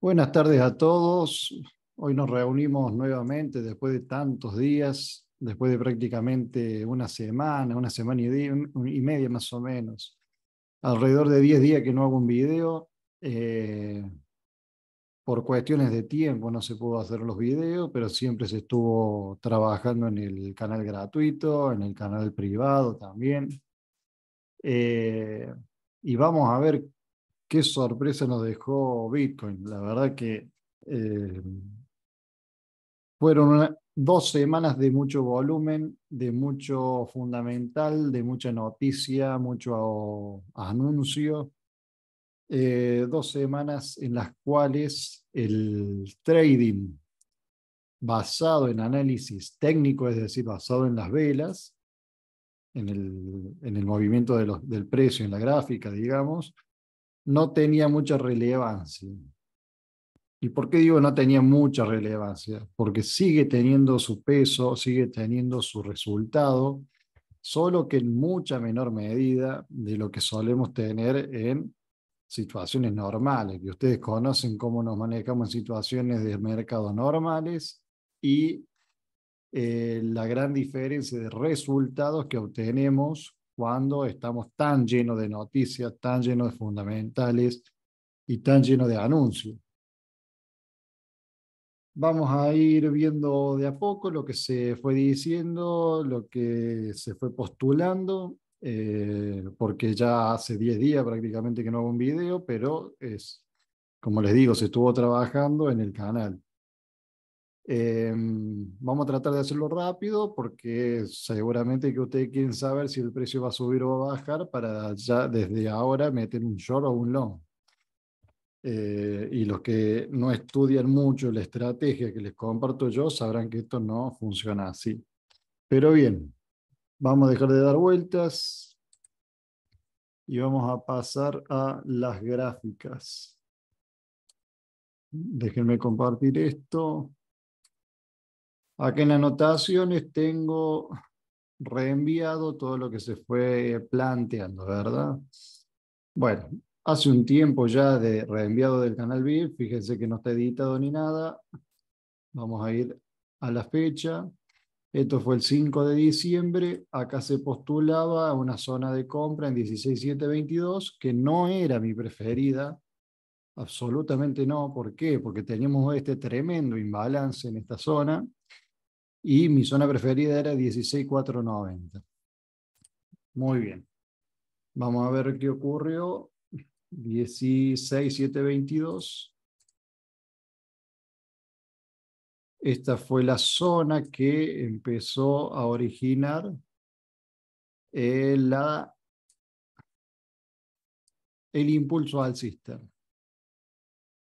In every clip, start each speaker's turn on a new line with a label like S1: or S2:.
S1: Buenas tardes a todos. Hoy nos reunimos nuevamente después de tantos días, después de prácticamente una semana, una semana y, media más o menos. Alrededor de 10 días que no hago un video. Eh, por cuestiones de tiempo no se pudo hacer los videos, pero siempre se estuvo trabajando en el canal gratuito, en el canal privado también. Eh, y vamos a ver qué sorpresa nos dejó Bitcoin. La verdad que eh, fueron dos semanas de mucho volumen, de mucho fundamental, de mucha noticia, mucho anuncio. Eh, dos semanas en las cuales el trading basado en análisis técnico, es decir, basado en las velas, en el, en el movimiento del precio, en la gráfica, digamos, no tenía mucha relevancia. ¿Y por qué digo no tenía mucha relevancia? Porque sigue teniendo su peso, sigue teniendo su resultado, solo que en mucha menor medida de lo que solemos tener en situaciones normales, que ustedes conocen cómo nos manejamos en situaciones de mercado normales y eh, la gran diferencia de resultados que obtenemos cuando estamos tan llenos de noticias, tan llenos de fundamentales y tan llenos de anuncios. Vamos a ir viendo de a poco lo que se fue diciendo, lo que se fue postulando, eh, porque ya hace 10 días prácticamente que no hago un video, pero es, como les digo, se estuvo trabajando en el canal. Em, vamos a tratar de hacerlo rápido porque seguramente que ustedes quieren saber si el precio va a subir o a bajar para ya desde ahora meter un short o un long. Eh, y los que no estudian mucho la estrategia que les comparto yo sabrán que esto no funciona así. Pero bien, vamos a dejar de dar vueltas y vamos a pasar a las gráficas.
S2: Déjenme compartir
S1: esto. Aquí en anotaciones tengo reenviado todo lo que se fue planteando, ¿verdad? Bueno, hace un tiempo ya de reenviado del canal VIP, fíjense que no está editado ni nada. Vamos a ir a la fecha. Esto fue el 5 de diciembre. Acá se postulaba una zona de compra en 16722, que no era mi preferida. Absolutamente no. ¿Por qué? Porque teníamos este tremendo imbalance en esta zona y mi zona preferida era 16490. Muy bien. Vamos a ver qué ocurrió. 16722. Esta fue la zona que empezó a originar el, el impulso sistema.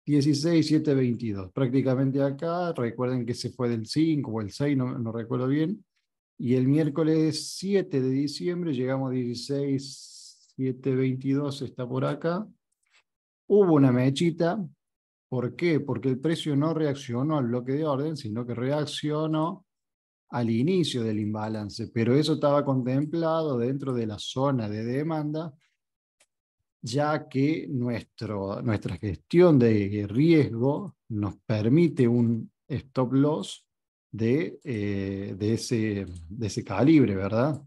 S1: 16722, prácticamente acá, recuerden que se fue del 5 o el 6, no, recuerdo bien, y el miércoles 7 de diciembre llegamos a 16722, está por acá, hubo una mechita, ¿por qué? Porque el precio no reaccionó al bloque de orden, sino que reaccionó al inicio del imbalance, pero eso estaba contemplado dentro de la zona de demanda, ya que nuestro, nuestra gestión de riesgo nos permite un stop loss eh, de, ese, de ese calibre, ¿verdad?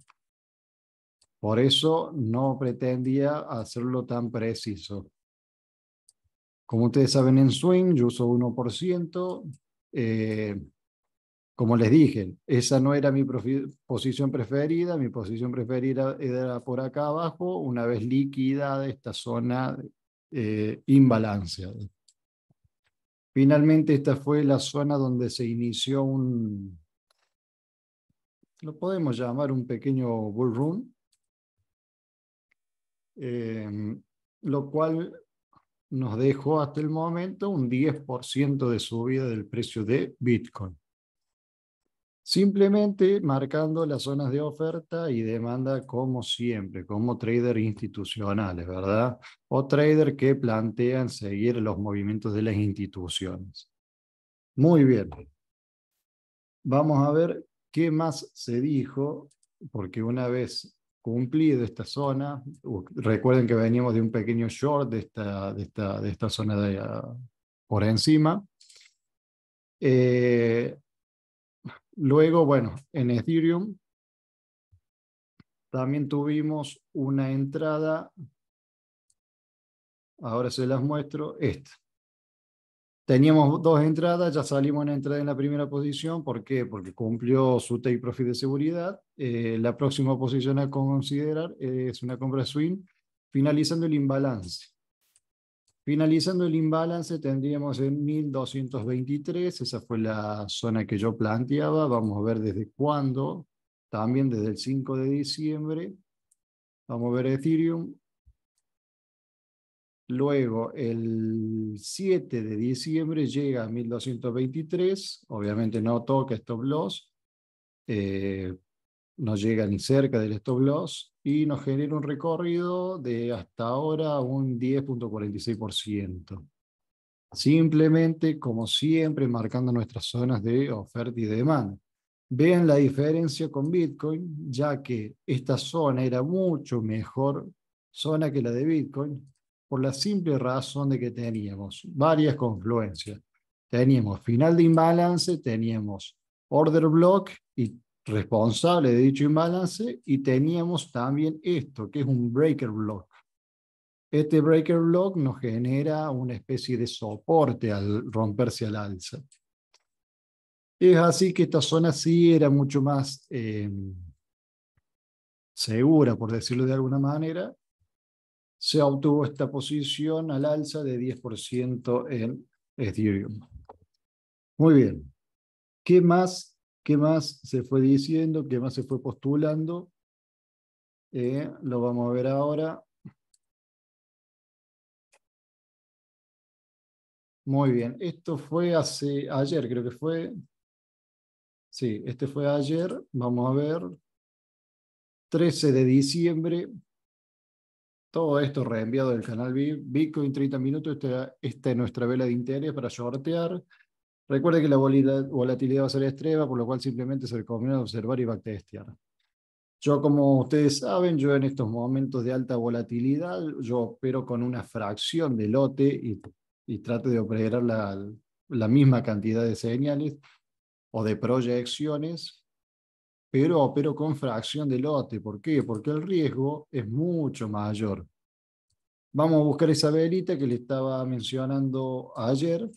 S1: Por eso no pretendía hacerlo tan preciso. Como ustedes saben en Swing, yo uso 1% como les dije, esa no era mi posición preferida, mi posición preferida era por acá abajo, una vez liquidada esta zona de eh, imbalanceada. Finalmente, esta fue la zona donde se inició un, lo podemos llamar un pequeño bull run, eh, lo cual nos dejó hasta el momento un 10% de subida del precio de Bitcoin. Simplemente marcando las zonas de oferta y demanda como siempre, como trader institucionales, ¿verdad? O trader que plantean seguir los movimientos de las instituciones. Muy bien. Vamos a ver qué más se dijo, porque una vez cumplido esta zona, recuerden que veníamos de un pequeño short de esta, de esta, de esta zona de, ah, por encima. Eh, Luego, bueno, en Ethereum también tuvimos una entrada. Ahora se las muestro. Esta. Teníamos dos entradas, ya salimos una entrada en la primera posición. ¿Por qué? Porque cumplió su take profit de seguridad. Eh, la próxima posición a considerar es una compra swing, finalizando el imbalance. Finalizando el imbalance tendríamos en 1223, esa fue la zona que yo planteaba, vamos a ver desde cuándo, también desde el 5 de diciembre, vamos a ver Ethereum, luego el 7 de diciembre llega a 1223, obviamente no toca stop loss, eh, no llega ni cerca del stop loss y nos genera un recorrido de hasta ahora un 10.46%. Simplemente, como siempre, marcando nuestras zonas de oferta y demanda. Vean la diferencia con Bitcoin, ya que esta zona era mucho mejor zona que la de Bitcoin por la simple razón de que teníamos varias confluencias. Teníamos final de imbalance, teníamos order block y responsable de dicho imbalance y teníamos también esto, que es un breaker block. Este breaker block nos genera una especie de soporte al romperse al alza. Es así que esta zona sí era mucho más em, segura, por decirlo de alguna manera. Se obtuvo esta posición al alza de 10% en Ethereum. Muy bien. ¿Qué más qué más se fue diciendo, qué más se fue postulando.
S2: Eh, lo vamos a ver ahora. Muy bien, esto fue hace ayer, creo que fue.
S1: Sí, este fue ayer, vamos a ver. 13 de diciembre. Todo esto reenviado del canal Bitcoin 30 minutos. Este, esta, es nuestra vela de interés para sortear. Recuerde que la volatilidad va a ser extrema, por lo cual simplemente se recomienda observar y backtestear. Yo, como ustedes saben, yo en estos momentos de alta volatilidad, yo opero con una fracción de lote y, trato de operar la, la misma cantidad de señales o de proyecciones, pero opero con fracción de lote. ¿Por qué? Porque el riesgo es mucho mayor. Vamos a buscar esa velita que le estaba mencionando ayer,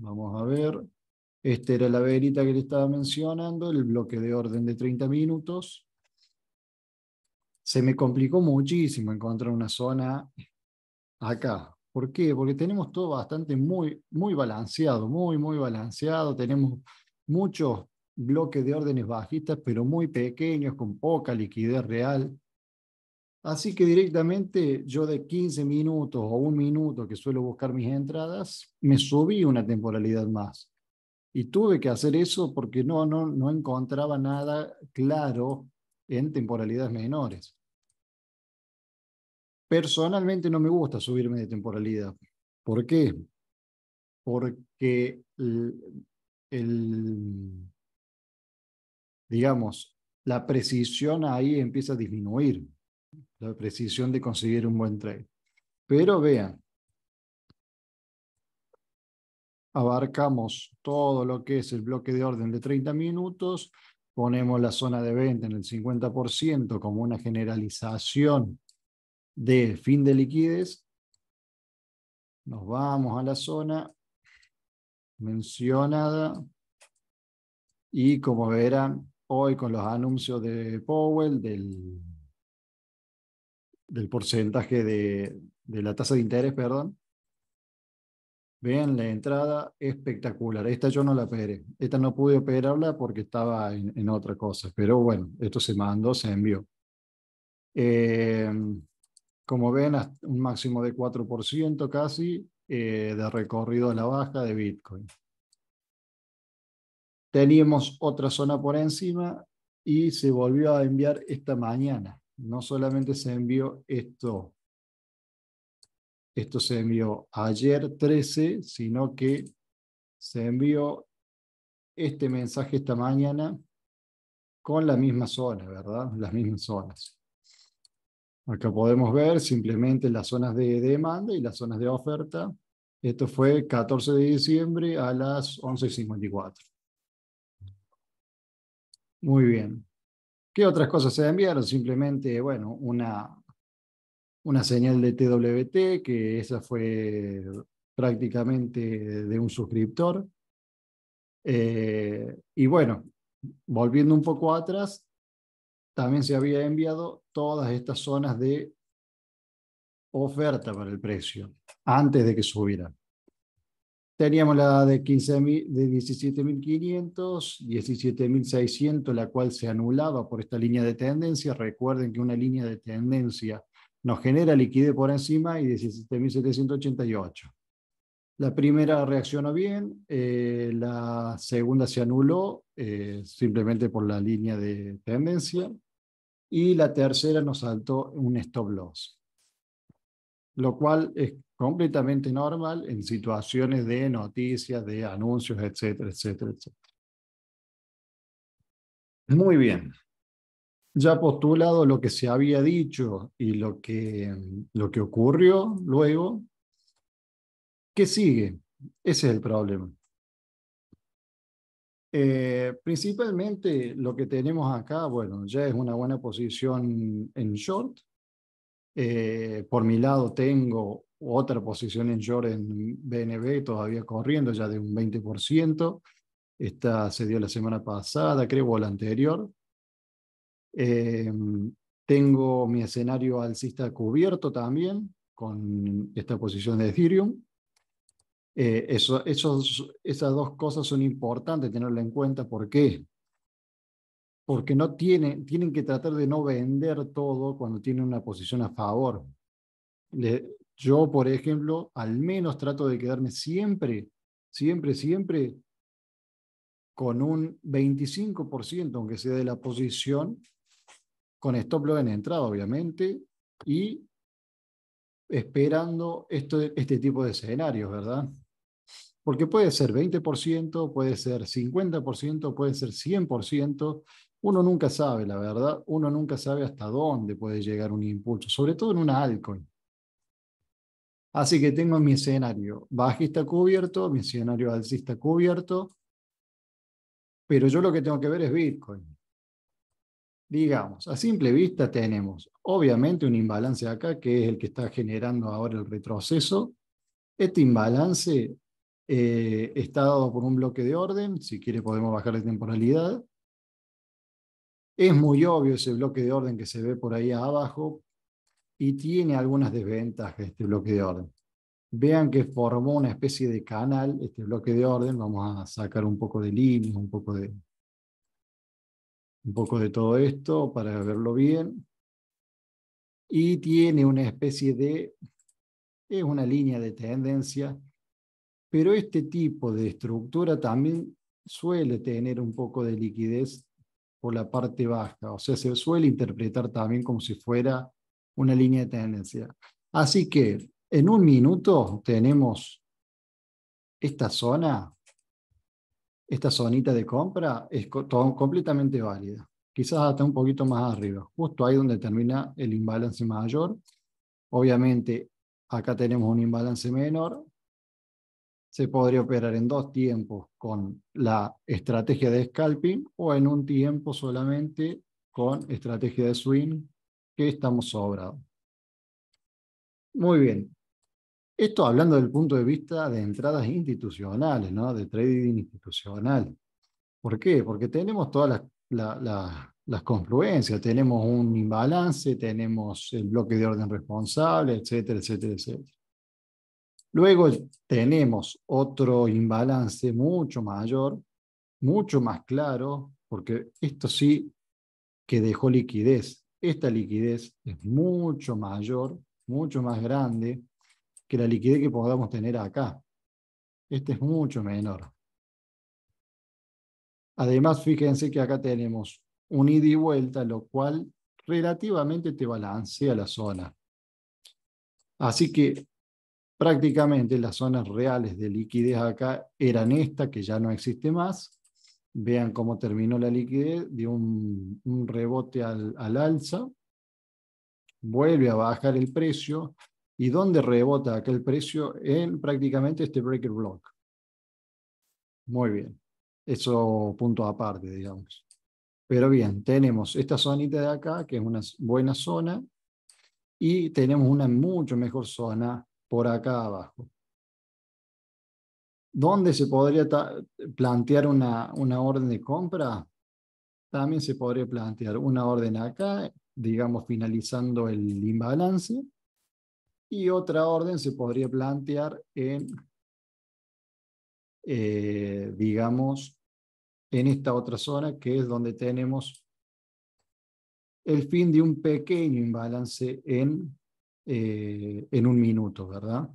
S1: Vamos a ver. Esta era la verita que le estaba mencionando, el bloque de orden de 30 minutos. Se me complicó muchísimo encontrar una zona acá. ¿Por qué? Porque tenemos todo bastante muy, muy balanceado, muy, muy balanceado. Tenemos muchos bloques de órdenes bajistas, pero muy pequeños, con poca liquidez real. Así que directamente yo de 15 minutos o un minuto que suelo buscar mis entradas, me subí una temporalidad más. Y tuve que hacer eso porque no, no, no encontraba nada claro en temporalidades menores. Personalmente no me gusta subirme de temporalidad. ¿Por qué? Porque digamos, la precisión ahí empieza a disminuir la precisión de conseguir un buen trade. Pero vean, abarcamos todo lo que es el bloque de orden de 30 minutos, ponemos la zona de venta en el 50% como una generalización de fin de liquidez, nos vamos a la zona mencionada y como verán hoy con los anuncios de Powell del del porcentaje de, la tasa de interés, perdón. Vean la entrada espectacular. Esta yo no la operé. Esta no pude operarla porque estaba en, otra cosa. Pero bueno, esto se mandó, se envió. Eh, como ven, un máximo de 4% casi eh, de recorrido a la baja de Bitcoin. Teníamos otra zona por encima y se volvió a enviar esta mañana no solamente se envió esto, esto se envió ayer 13, sino que se envió este mensaje esta mañana con la misma zona, ¿verdad? Las mismas zonas. Acá podemos ver simplemente las zonas de demanda y las zonas de oferta. Esto fue 14 de diciembre a las 11.54. Muy bien. ¿Qué otras cosas se enviaron? Simplemente, bueno, una, una señal de TWT, que esa fue prácticamente de un suscriptor. Eh, y bueno, volviendo un poco atrás, también se había enviado todas estas zonas de oferta para el precio antes de que subiera. Teníamos la de, 15, de 17.500, 17.600, la cual se anulaba por esta línea de tendencia. Recuerden que una línea de tendencia nos genera liquidez por encima y 17.788. La primera reaccionó bien, eh, la segunda se anuló eh, simplemente por la línea de tendencia y la tercera nos saltó un stop loss lo cual es completamente normal en situaciones de noticias, de anuncios, etcétera, etcétera, etcétera. Muy bien. Ya postulado lo que se había dicho y lo que, lo que ocurrió luego, ¿qué sigue? Ese es el problema. Eh, principalmente lo que tenemos acá, bueno, ya es una buena posición en short, eh, por mi lado tengo otra posición en short en BNB, todavía corriendo ya de un 20%. Esta se dio la semana pasada, creo, o la anterior. Eh, tengo mi escenario alcista cubierto también con esta posición de Ethereum. Eh, esas dos cosas son importantes tenerlas en cuenta. ¿Por qué? porque no tienen, tienen que tratar de no vender todo cuando tienen una posición a favor. yo, por ejemplo, al menos trato de quedarme siempre, siempre, siempre con un 25%, aunque sea de la posición, con stop loss en entrada, obviamente, y esperando esto, este tipo de escenarios, ¿verdad? Porque puede ser 20%, puede ser 50%, puede ser 100%, uno nunca sabe, la verdad, uno nunca sabe hasta dónde puede llegar un impulso, sobre todo en una altcoin. Así que tengo mi escenario bajista cubierto, mi escenario alcista cubierto, pero yo lo que tengo que ver es Bitcoin. Digamos, a simple vista tenemos obviamente un imbalance acá, que es el que está generando ahora el retroceso. Este imbalance eh, está dado por un bloque de orden, si quiere podemos bajar la temporalidad, es muy obvio ese bloque de orden que se ve por ahí abajo y tiene algunas desventajas este bloque de orden. Vean que formó una especie de canal, este bloque de orden. Vamos a sacar un poco de líneas, un poco de, un poco de todo esto para verlo bien. Y tiene una especie de, es una línea de tendencia, pero este tipo de estructura también suele tener un poco de liquidez por la parte baja, o sea, se suele interpretar también como si fuera una línea de tendencia. Así que en un minuto tenemos esta zona, esta zonita de compra, es completamente válida, quizás hasta un poquito más arriba, justo ahí donde termina el imbalance mayor. Obviamente, acá tenemos un imbalance menor, se podría operar en dos tiempos con la estrategia de scalping o en un tiempo solamente con estrategia de swing, que estamos sobrados. Muy bien. Esto hablando del punto de vista de entradas institucionales, ¿no? de trading institucional. ¿Por qué? Porque tenemos todas las, las confluencias, tenemos un imbalance, tenemos el bloque de orden responsable, etcétera, etcétera, etcétera. Luego tenemos otro imbalance mucho mayor, mucho más claro, porque esto sí que dejó liquidez. Esta liquidez es mucho mayor, mucho más grande que la liquidez que podamos tener acá. Este es mucho menor. Además, fíjense que acá tenemos un ida y vuelta, lo cual relativamente te balancea la zona. Así que prácticamente las zonas reales de liquidez acá eran esta, que ya no existe más. Vean cómo terminó la liquidez, dio un, rebote al, al alza, vuelve a bajar el precio. ¿Y dónde rebota aquel precio? En prácticamente este breaker block. Muy bien. Eso punto aparte, digamos. Pero bien, tenemos esta zonita de acá, que es una buena zona, y tenemos una mucho mejor zona por acá abajo. ¿Dónde se podría plantear una, una orden de compra? También se podría plantear una orden acá, digamos finalizando el imbalance, y otra orden se podría plantear en, eh, digamos, en esta otra zona que es donde tenemos el fin de un pequeño imbalance en eh, en un minuto, ¿verdad?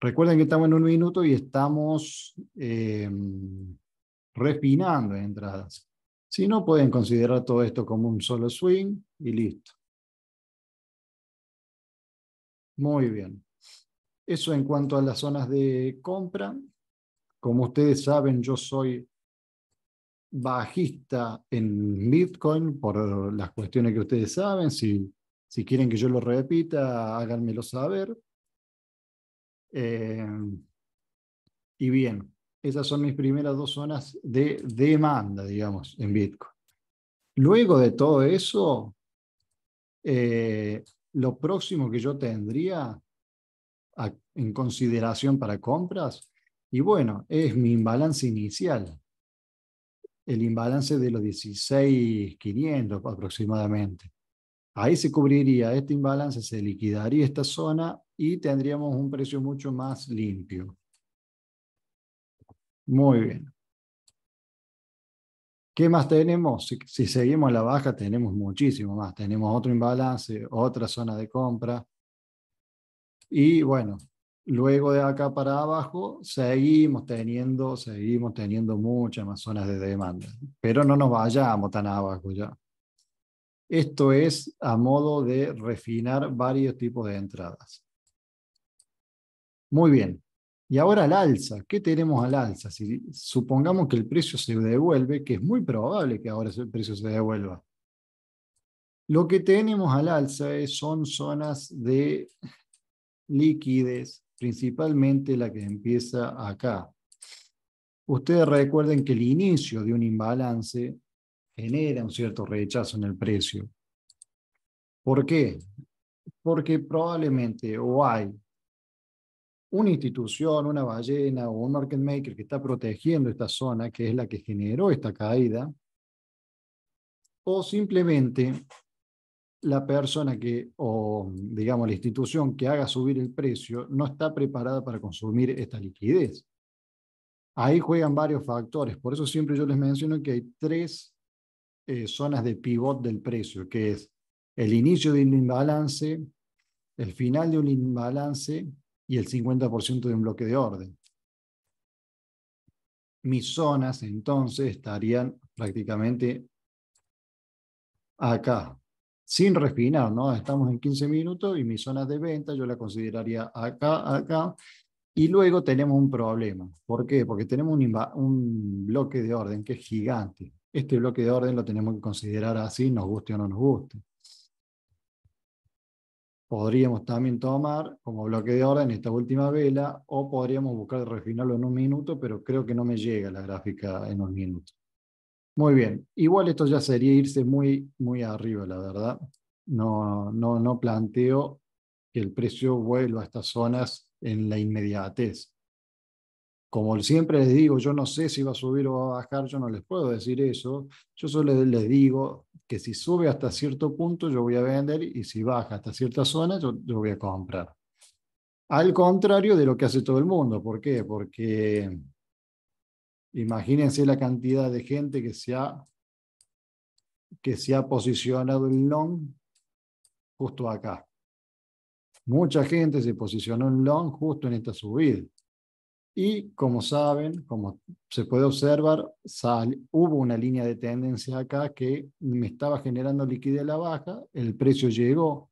S1: Recuerden que estamos en un minuto y estamos refinando eh, refinando entradas. Si no, pueden considerar todo esto como un solo swing y listo. Muy bien. Eso en cuanto a las zonas de compra. Como ustedes saben, yo soy bajista en Bitcoin por las cuestiones que ustedes saben. Si si quieren que yo lo repita, háganmelo saber. Eh, y bien, esas son mis primeras dos zonas de demanda, digamos, en Bitcoin. Luego de todo eso, eh, lo próximo que yo tendría en consideración para compras, y bueno, es mi imbalance inicial, el imbalance de los 16.500 aproximadamente. Ahí se cubriría este imbalance, se liquidaría esta zona y tendríamos un precio mucho más limpio. Muy bien. ¿Qué más tenemos? Si, seguimos la baja, tenemos muchísimo más. Tenemos otro imbalance, otra zona de compra. Y bueno, luego de acá para abajo, seguimos teniendo, seguimos teniendo muchas más zonas de demanda. Pero no nos vayamos tan abajo ya. Esto es a modo de refinar varios tipos de entradas. Muy bien. Y ahora al alza. ¿Qué tenemos al alza? Si supongamos que el precio se devuelve, que es muy probable que ahora el precio se devuelva. Lo que tenemos al alza son zonas de liquidez, principalmente la que empieza acá. Ustedes recuerden que el inicio de un imbalance genera un cierto rechazo en el precio. ¿Por qué? Porque probablemente o hay una institución, una ballena o un market maker que está protegiendo esta zona, que es la que generó esta caída, o simplemente la persona que, o digamos la institución que haga subir el precio, no está preparada para consumir esta liquidez. Ahí juegan varios factores, por eso siempre yo les menciono que hay tres eh, zonas de pivot del precio, que es el inicio de un imbalance, el final de un imbalance y el 50% de un bloque de orden. Mis zonas entonces estarían prácticamente acá, sin refinar, ¿no? Estamos en 15 minutos y mis zonas de venta yo la consideraría acá, acá, y luego tenemos un problema. ¿Por qué? Porque tenemos un, bloque de orden que es gigante este bloque de orden lo tenemos que considerar así, nos guste o no nos guste. Podríamos también tomar como bloque de orden esta última vela o podríamos buscar refinarlo en un minuto, pero creo que no me llega la gráfica en un minuto. Muy bien, igual esto ya sería irse muy, muy arriba, la verdad. No, no, no planteo que el precio vuelva a estas zonas en la inmediatez como siempre les digo, yo no sé si va a subir o va a bajar, yo no les puedo decir eso. Yo solo les digo que si sube hasta cierto punto, yo voy a vender y si baja hasta cierta zona, yo, voy a comprar. Al contrario de lo que hace todo el mundo. ¿Por qué? Porque imagínense la cantidad de gente que se ha, que se ha posicionado en long justo acá. Mucha gente se posicionó en long justo en esta subida. Y como saben, como se puede observar, sal, hubo una línea de tendencia acá que me estaba generando liquidez a la baja, el precio llegó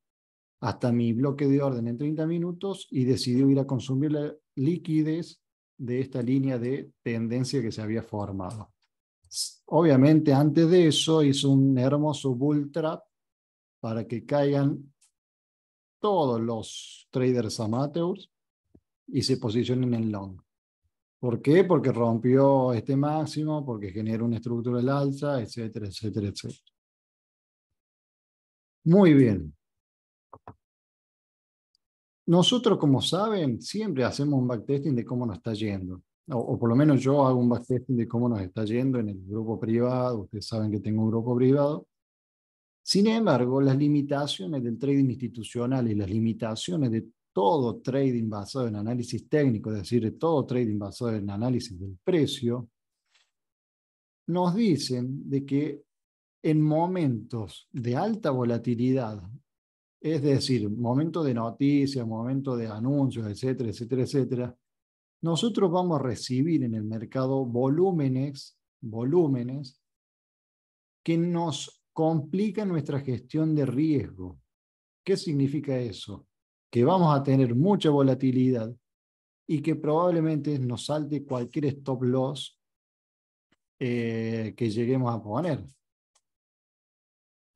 S1: hasta mi bloque de orden en 30 minutos y decidió ir a consumir la liquidez de esta línea de tendencia que se había formado. Obviamente antes de eso hizo un hermoso bull trap para que caigan todos los traders amateurs y se posicionen en long. ¿Por qué? Porque rompió este máximo, porque generó una estructura del alza, etcétera, etcétera, etcétera.
S2: Muy bien.
S1: Nosotros, como saben, siempre hacemos un backtesting de cómo nos está yendo. O, o, por lo menos yo hago un backtesting de cómo nos está yendo en el grupo privado. Ustedes saben que tengo un grupo privado. Sin embargo, las limitaciones del trading institucional y las limitaciones de todo trading basado en análisis técnico, es decir, todo trading basado en análisis del precio, nos dicen de que en momentos de alta volatilidad, es decir, momentos de noticias, momentos de anuncios, etcétera, etcétera, etcétera, nosotros vamos a recibir en el mercado volúmenes, volúmenes que nos complican nuestra gestión de riesgo. ¿Qué significa eso? que vamos a tener mucha volatilidad y que probablemente nos salte cualquier stop loss eh, que lleguemos a poner.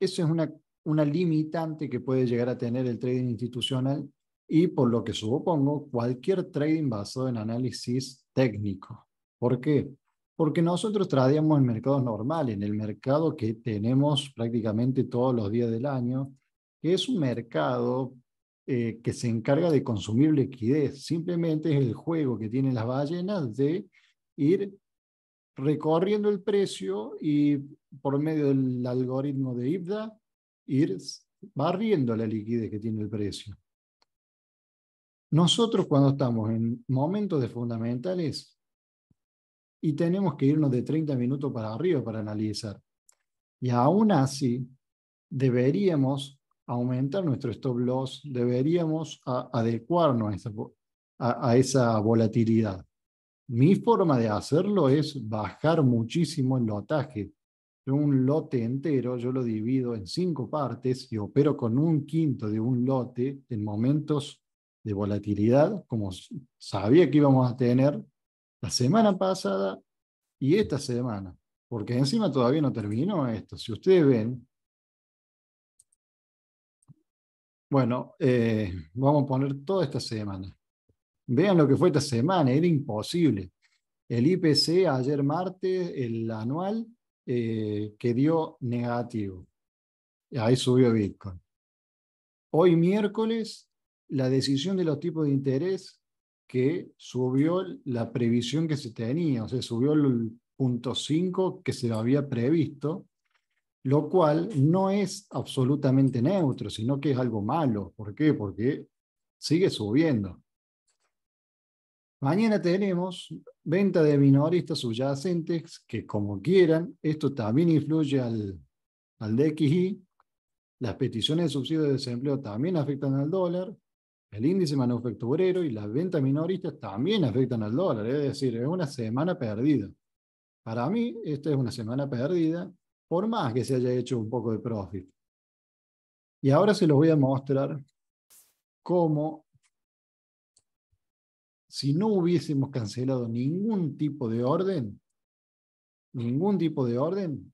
S1: Eso es una, una limitante que puede llegar a tener el trading institucional y por lo que supongo cualquier trading basado en análisis técnico. ¿Por qué? Porque nosotros tradeamos en mercados normales, en el mercado que tenemos prácticamente todos los días del año, que es un mercado eh, que se encarga de consumir liquidez, simplemente es el juego que tienen las ballenas de ir recorriendo el precio y por medio del algoritmo de IBDA ir barriendo la liquidez que tiene el precio. Nosotros cuando estamos en momentos de fundamentales y tenemos que irnos de 30 minutos para arriba para analizar, y aún así deberíamos aumentar nuestro stop loss, deberíamos adecuarnos a esa, esa volatilidad. Mi forma de hacerlo es bajar muchísimo el lotaje. Un lote entero yo lo divido en cinco partes y opero con un quinto de un lote en momentos de volatilidad, como sabía que íbamos a tener la semana pasada y esta semana, porque encima todavía no terminó esto. Si ustedes ven, Bueno, eh, vamos a poner toda esta semana. Vean lo que fue esta semana, era imposible. El IPC ayer martes, el anual, quedó eh, que dio negativo. Ahí subió Bitcoin. Hoy miércoles, la decisión de los tipos de interés que subió la previsión que se tenía, o sea, subió el punto 5 que se había previsto, lo cual no es absolutamente neutro, sino que es algo malo. ¿Por qué? Porque sigue subiendo. Mañana tenemos venta de minoristas subyacentes que como quieran, esto también influye al, al DXI, las peticiones de subsidio de desempleo también afectan al dólar, el índice manufacturero y las ventas minoristas también afectan al dólar, es decir, es una semana perdida. Para mí, esta es una semana perdida por más que se haya hecho un poco de profit. Y ahora se los voy a mostrar cómo, si no hubiésemos cancelado ningún tipo de orden, ningún tipo de orden,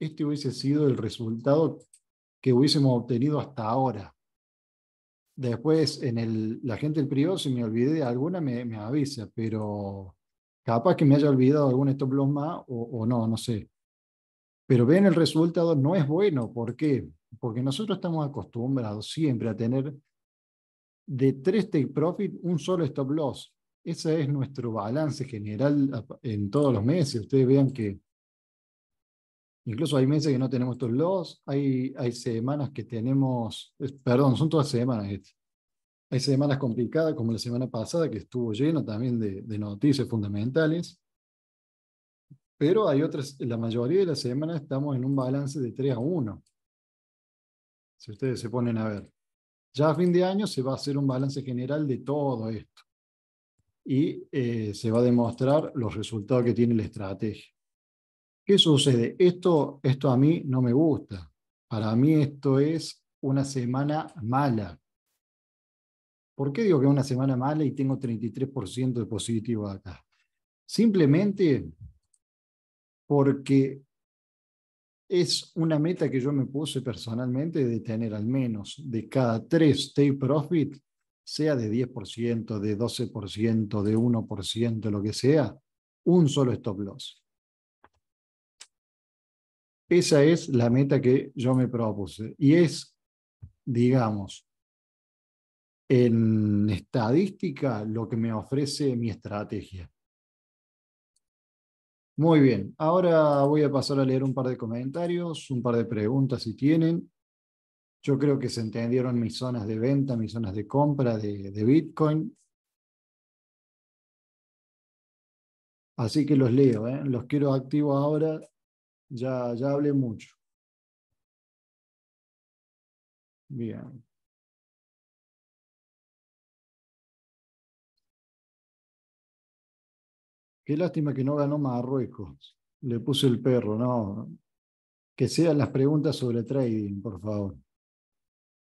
S1: este hubiese sido el resultado que hubiésemos obtenido hasta ahora. Después, en el, la gente del privado, si me olvidé de alguna, me, avisa, pero capaz que me haya olvidado algún stop loss más o no, no sé. Pero ven, el resultado no es bueno. ¿Por qué? Porque nosotros estamos acostumbrados siempre a tener de tres take profit un solo stop loss. Ese es nuestro balance general en todos los meses. Ustedes vean que incluso hay meses que no tenemos stop loss, hay, hay semanas que tenemos, perdón, son todas semanas Hay semanas complicadas, como la semana pasada, que estuvo lleno también de noticias fundamentales. Pero hay otras, la mayoría de las semanas estamos en un balance de 3 a 1. Si ustedes se ponen a ver. Ya a fin de año se va a hacer un balance general de todo esto. Y eh, se va a demostrar los resultados que tiene la estrategia. ¿Qué sucede? Esto, esto a mí no me gusta. Para mí esto es una semana mala. ¿Por qué digo que es una semana mala y tengo 33% de positivo acá? Simplemente porque es una meta que yo me puse personalmente de tener al menos de cada tres take profit, sea de 10%, de 12%, de 1%, lo que sea, un solo stop loss. Esa es la meta que yo me propuse y es, digamos, en estadística lo que me ofrece mi estrategia. Muy bien, ahora voy a pasar a leer un par de comentarios, un par de preguntas si tienen. Yo creo que se entendieron mis zonas de venta, mis zonas de compra
S2: de, Bitcoin. Así que los leo, ¿eh? los quiero activos ahora. Ya, ya hablé mucho. Bien. Qué lástima que no
S1: ganó Marruecos. Le puse el perro, no. Que sean las preguntas sobre trading, por favor.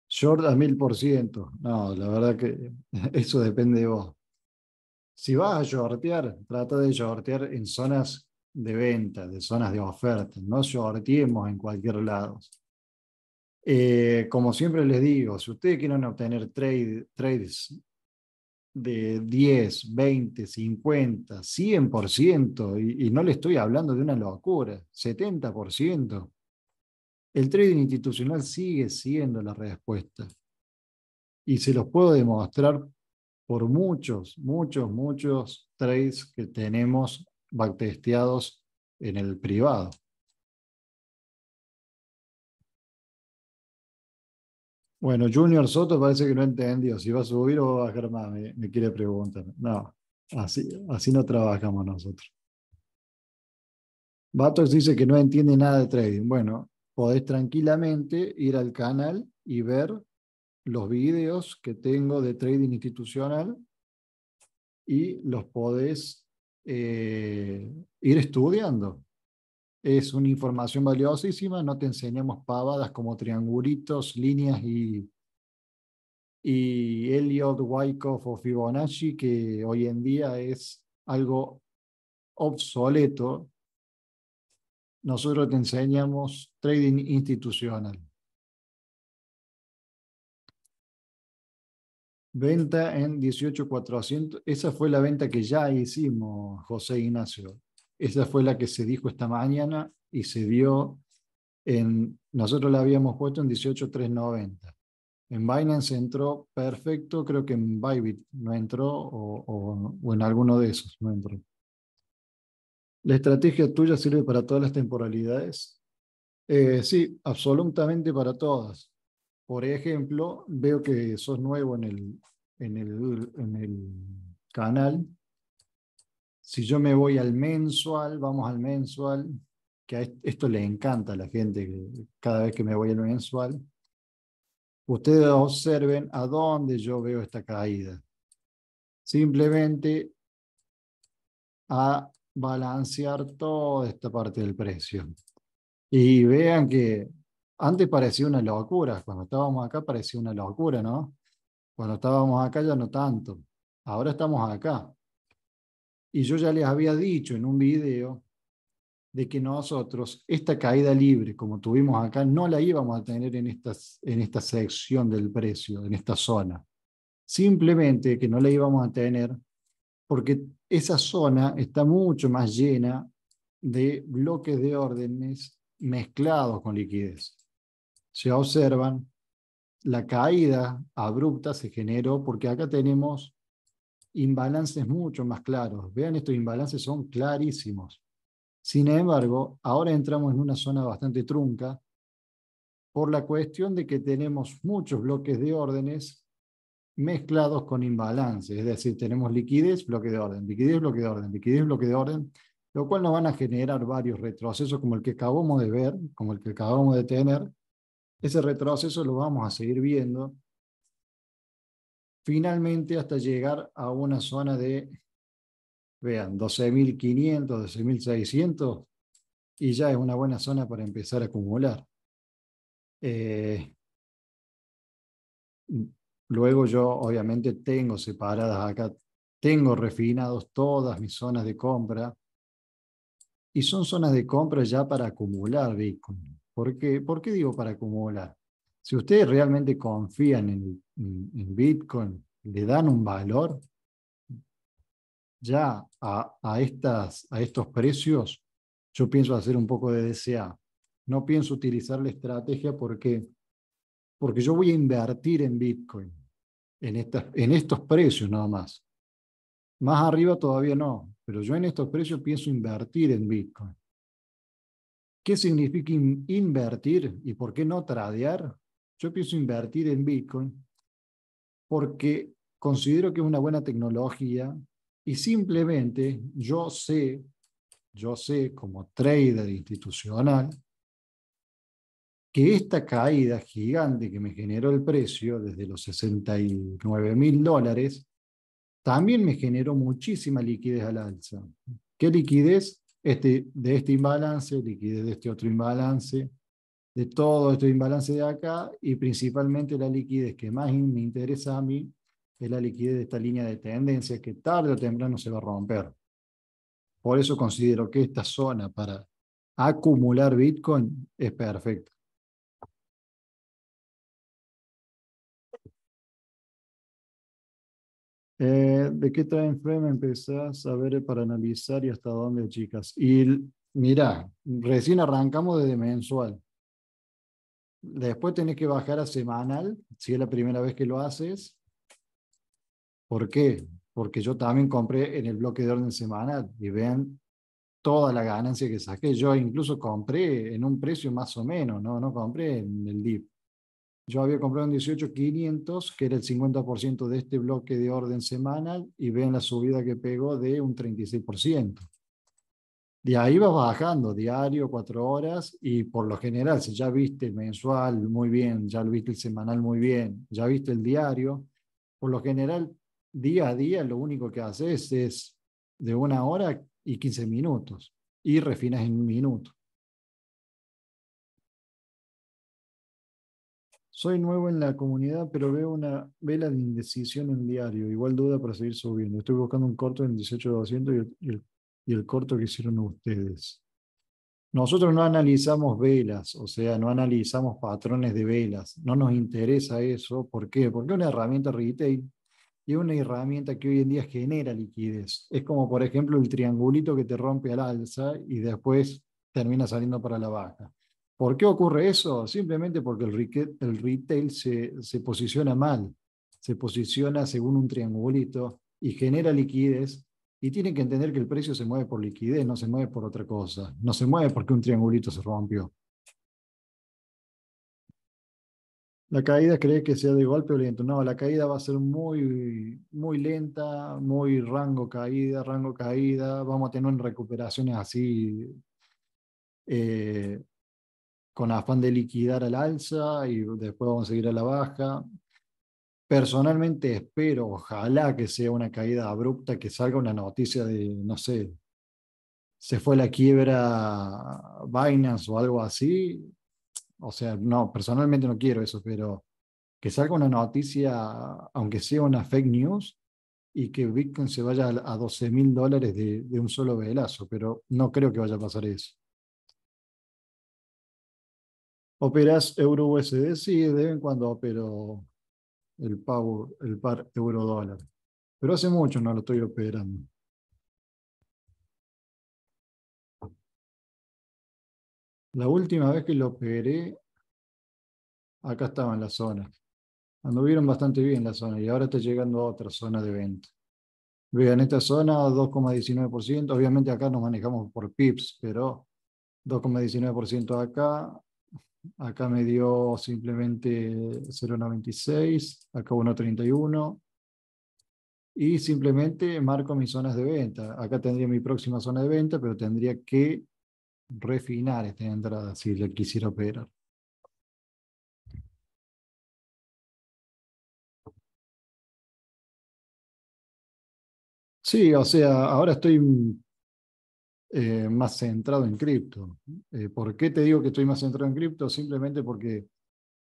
S1: Short a mil por ciento. No, la verdad que eso depende de vos. Si vas a shortear, trata de shortear en zonas de venta, de zonas de oferta. No shorteemos en cualquier lado. Eh, como siempre les digo, si ustedes quieren obtener trade, trades de 10, 20, 50, 100%, y, no le estoy hablando de una locura, 70%, el trading institucional sigue siendo la respuesta. Y se los puedo demostrar por muchos, muchos, muchos trades que tenemos backtesteados en el privado. Bueno, Junior Soto parece que no entendió si va a subir o va a bajar más, me, quiere preguntar. No, así, así no trabajamos nosotros. Batox dice que no entiende nada de trading. Bueno, podés tranquilamente ir al canal y ver los videos que tengo de trading institucional y los podés eh, ir estudiando es una información valiosísima, no te enseñamos pavadas como triangulitos, líneas y, y Elliot, Wyckoff o Fibonacci, que hoy en día es algo obsoleto. Nosotros te enseñamos trading institucional. Venta en 18.400. Esa fue la venta que ya hicimos, José Ignacio. Esa fue la que se dijo esta mañana y se vio en, nosotros la habíamos puesto en 18.390. En Binance entró perfecto, creo que en Bybit no entró o, en alguno de esos no entró. ¿La estrategia tuya sirve para todas las temporalidades? Eh, sí, absolutamente para todas. Por ejemplo, veo que sos nuevo en el, en el, en el canal si yo me voy al mensual, vamos al mensual, que a esto le encanta a la gente cada vez que me voy al mensual. Ustedes observen a dónde yo veo esta caída. Simplemente a balancear toda esta parte del precio. Y vean que antes parecía una locura, cuando estábamos acá parecía una locura, ¿no? Cuando estábamos acá ya no tanto. Ahora estamos acá. Y yo ya les había dicho en un video de que nosotros esta caída libre, como tuvimos acá, no la íbamos a tener en, estas, en esta sección del precio, en esta zona. Simplemente que no la íbamos a tener porque esa zona está mucho más llena de bloques de órdenes mezclados con liquidez. Se observan, la caída abrupta se generó porque acá tenemos imbalances mucho más claros. Vean, estos imbalances son clarísimos. Sin embargo, ahora entramos en una zona bastante trunca por la cuestión de que tenemos muchos bloques de órdenes mezclados con imbalances. Es decir, tenemos liquidez, bloque de orden, liquidez, bloque de orden, liquidez, bloque de orden, lo cual nos van a generar varios retrocesos como el que acabamos de ver, como el que acabamos de tener. Ese retroceso lo vamos a seguir viendo finalmente hasta llegar a una zona de, vean, 12.500, 12.600, y ya es una buena zona para empezar a acumular. Eh, luego yo obviamente tengo separadas acá, tengo refinados todas mis zonas de compra, y son zonas de compra ya para acumular Bitcoin. ¿Por qué? ¿Por qué digo para acumular? Si ustedes realmente confían en el en Bitcoin le dan un valor ya a, estas, a estos precios, yo pienso hacer un poco de DCA. No pienso utilizar la estrategia porque, porque yo voy a invertir en Bitcoin, en, en estos precios nada más. Más arriba todavía no, pero yo en estos precios pienso invertir en Bitcoin. ¿Qué significa invertir y por qué no tradear? Yo pienso invertir en Bitcoin porque considero que es una buena tecnología y simplemente yo sé, yo sé como trader institucional, que esta caída gigante que me generó el precio desde los 69 mil dólares, también me generó muchísima liquidez al alza. ¿Qué liquidez? Este, de este imbalance, liquidez de este otro imbalance, de todo este imbalance de acá y principalmente la liquidez que más me interesa a mí es la liquidez de esta línea de tendencia que tarde o temprano se va a romper. Por eso considero que esta zona para acumular Bitcoin es perfecta. Eh, ¿De qué time frame empezás a ver para analizar y hasta dónde, chicas? Y mira, recién arrancamos desde mensual. Después tenés que bajar a semanal, si es la primera vez que lo haces. ¿Por qué? Porque yo también compré en el bloque de orden semanal y vean toda la ganancia que saqué. Yo incluso compré en un precio más o menos, no, no compré en el DIP. Yo había comprado en 18.500, que era el 50% de este bloque de orden semanal, y vean la subida que pegó de un 36% de ahí vas bajando diario, cuatro horas, y por lo general, si ya viste el mensual muy bien, ya lo viste el semanal muy bien, ya viste el diario, por lo general, día a día lo único que haces es de una hora y 15 minutos, y refinas en un minuto. Soy nuevo en la comunidad, pero veo una vela de indecisión en diario. Igual duda para seguir subiendo. Estoy buscando un corto en 18200 y el y el corto que hicieron ustedes. Nosotros no analizamos velas, o sea, no analizamos patrones de velas, no nos interesa eso. ¿Por qué? Porque una herramienta retail y una herramienta que hoy en día genera liquidez. Es como, por ejemplo, el triangulito que te rompe al alza y después termina saliendo para la baja. ¿Por qué ocurre eso? Simplemente porque el, el retail se, se posiciona mal, se posiciona según un triangulito y genera liquidez y tienen que entender que el precio se mueve por liquidez, no se mueve por otra cosa, no se mueve porque un triangulito se rompió. La caída cree que sea de golpe o lento. No, la caída va a ser muy, muy lenta, muy rango caída, rango caída. Vamos a tener recuperaciones así eh, con afán de liquidar al alza y después vamos a seguir a la baja personalmente espero, ojalá que sea una caída abrupta, que salga una noticia de, no sé, se fue la quiebra Binance o algo así. O sea, no, personalmente no quiero eso, pero que salga una noticia, aunque sea una fake news, y que Bitcoin se vaya a 12 mil dólares de, un solo velazo, pero no creo que vaya a pasar eso. ¿Operas euro USD? Sí, de vez en cuando pero el, el par euro-dólar. Pero hace mucho no lo estoy operando.
S2: La última vez que lo operé,
S1: acá estaba estaban la zona Anduvieron bastante bien la zona y ahora está llegando a otra zona de venta. Vean, esta zona 2,19%, obviamente acá nos manejamos por pips, pero 2,19% acá, acá me dio simplemente 0.96, acá 1.31, y simplemente marco mis zonas de venta. Acá tendría mi próxima zona de venta, pero tendría que refinar esta entrada si le quisiera operar. Sí, o sea, ahora estoy eh, más centrado en cripto. Eh, ¿Por qué te digo que estoy más centrado en cripto? Simplemente porque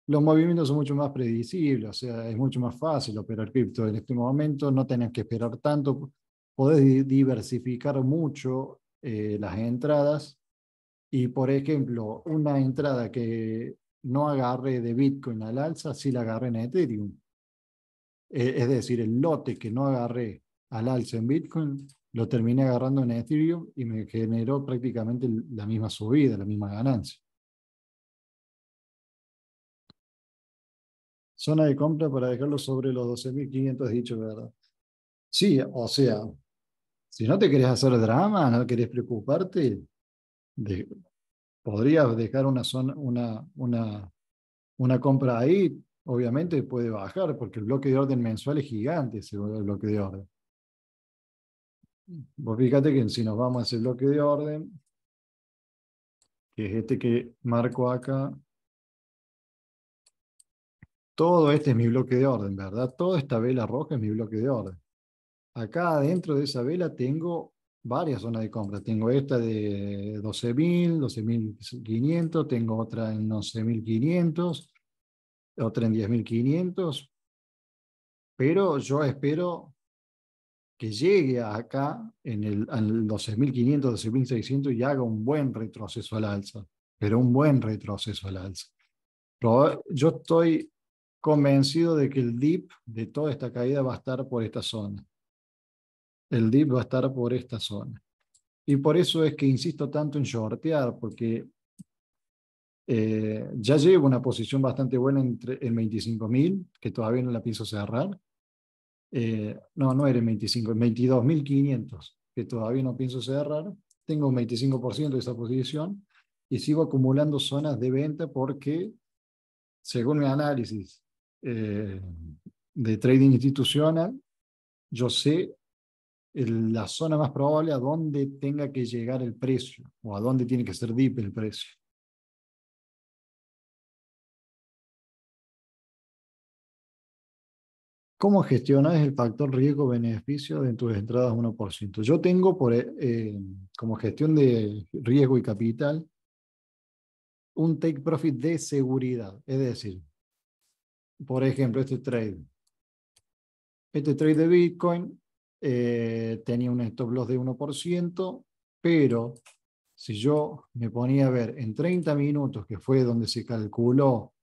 S1: los movimientos son mucho más predecibles, o sea, es mucho más fácil operar cripto en este momento, no tenés que esperar tanto, podés diversificar mucho eh, las entradas y, por ejemplo, una entrada que no agarre de Bitcoin al alza, sí la agarre en Ethereum. E-, es decir, el lote que no agarre al alza en Bitcoin, lo terminé agarrando en Ethereum y me generó prácticamente la misma subida, la misma ganancia. Zona de compra para dejarlo sobre los 12.500, dicho verdad. Sí, o sea, si no te querés hacer drama, no querés preocuparte, podrías dejar una, una, una, una compra ahí, obviamente puede bajar, porque el bloque de orden mensual es gigante, ese bloque de orden. Vos fíjate que si nos vamos a ese bloque de orden, que es este que marco acá, todo este es mi bloque de orden, ¿verdad? Toda esta vela roja es mi bloque de orden. Acá adentro de esa vela tengo varias zonas de compra. Tengo esta de 12.000, 12.500, tengo otra en 11.500, otra en 10.500, pero yo espero que llegue acá en, el, en 12.500, 12.600 y haga un buen retroceso al alza, pero un buen retroceso al alza. Pero yo estoy convencido de que el dip de toda esta caída va a estar por esta zona. El dip va a estar por esta zona. Y por eso es que insisto tanto en shortear, porque eh, ya llevo una posición bastante buena entre, el 25.000, que todavía no la pienso cerrar. Eh, no, no eres 25, 22.500, que todavía no pienso cerrar, tengo un 25% de esa posición y sigo acumulando zonas de venta porque, según mi análisis eh, de trading institucional, yo sé la zona más probable a dónde tenga que llegar el precio o a dónde tiene que ser dip el precio.
S2: ¿Cómo gestionas el
S1: factor riesgo-beneficio de tus entradas 1%? Yo tengo eh, como gestión de riesgo y capital un take profit de seguridad. Es decir, por ejemplo, este trade. Este trade de Bitcoin eh, tenía un stop loss de 1%, pero si yo me ponía a ver en 30 minutos, que fue donde se calculó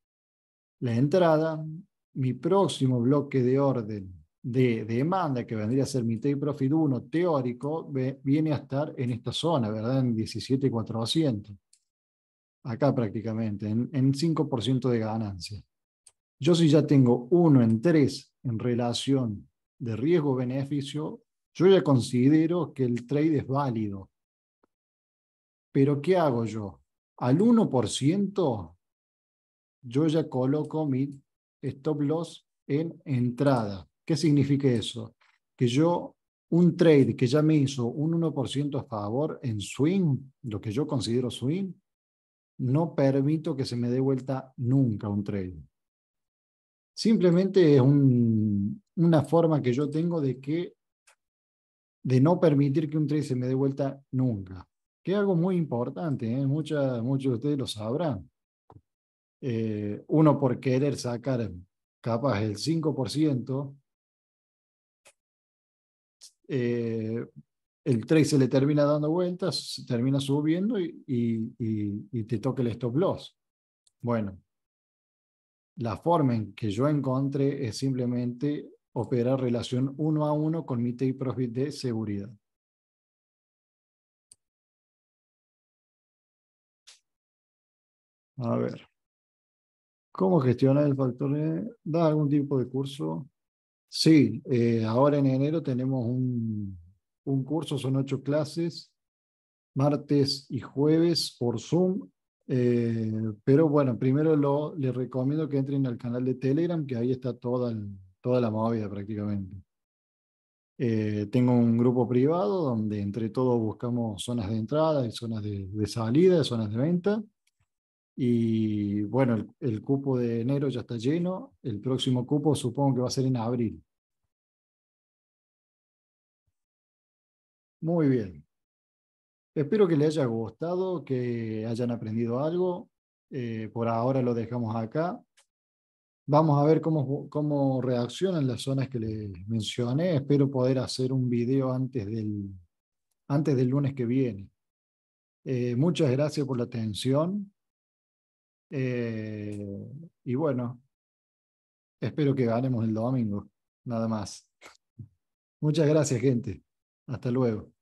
S1: la entrada, mi próximo bloque de orden de, demanda, que vendría a ser mi take profit 1 teórico, viene a estar en esta zona, ¿verdad? En 17,400. Acá prácticamente, en, en 5% de ganancia. Yo si ya tengo 1 en 3 en relación de riesgo-beneficio, yo ya considero que el trade es válido. Pero ¿qué hago yo? Al 1% yo ya coloco mi stop loss en entrada. ¿Qué significa eso? Que yo, un trade que ya me hizo un 1% a favor en swing, lo que yo considero swing, no permito que se me dé vuelta nunca un trade. Simplemente es una forma que yo tengo de que de no permitir que un trade se me dé vuelta nunca, que es algo muy importante, ¿eh? muchos de ustedes lo sabrán. Eh, uno por querer sacar capaz el 5%, eh, el trade se le termina dando vueltas, termina subiendo y, y, te toca el stop loss. Bueno, la forma en que yo encontré es simplemente operar relación uno a uno con mi take profit de seguridad. A ver. ¿Cómo gestionar el factor ¿Da algún tipo de curso? Sí, eh, ahora en enero tenemos un, un curso, son ocho clases, martes y jueves por Zoom. Eh, pero bueno, primero lo, les recomiendo que entren al canal de Telegram, que ahí está toda, toda la movida prácticamente. Eh, tengo un grupo privado donde entre todos buscamos zonas de entrada y zonas de, de salida, zonas de venta. Y bueno, el, cupo de enero ya está lleno. El próximo cupo supongo que va a ser en abril.
S2: Muy bien. Espero
S1: que les haya gustado, que hayan aprendido algo. Eh, por ahora lo dejamos acá. Vamos a ver cómo, cómo reaccionan las zonas que les mencioné. Espero poder hacer un video antes del, antes del lunes que viene. Eh, muchas gracias por la atención. Eh, y bueno, espero que ganemos el domingo, nada más.
S2: Muchas gracias, gente. Hasta luego.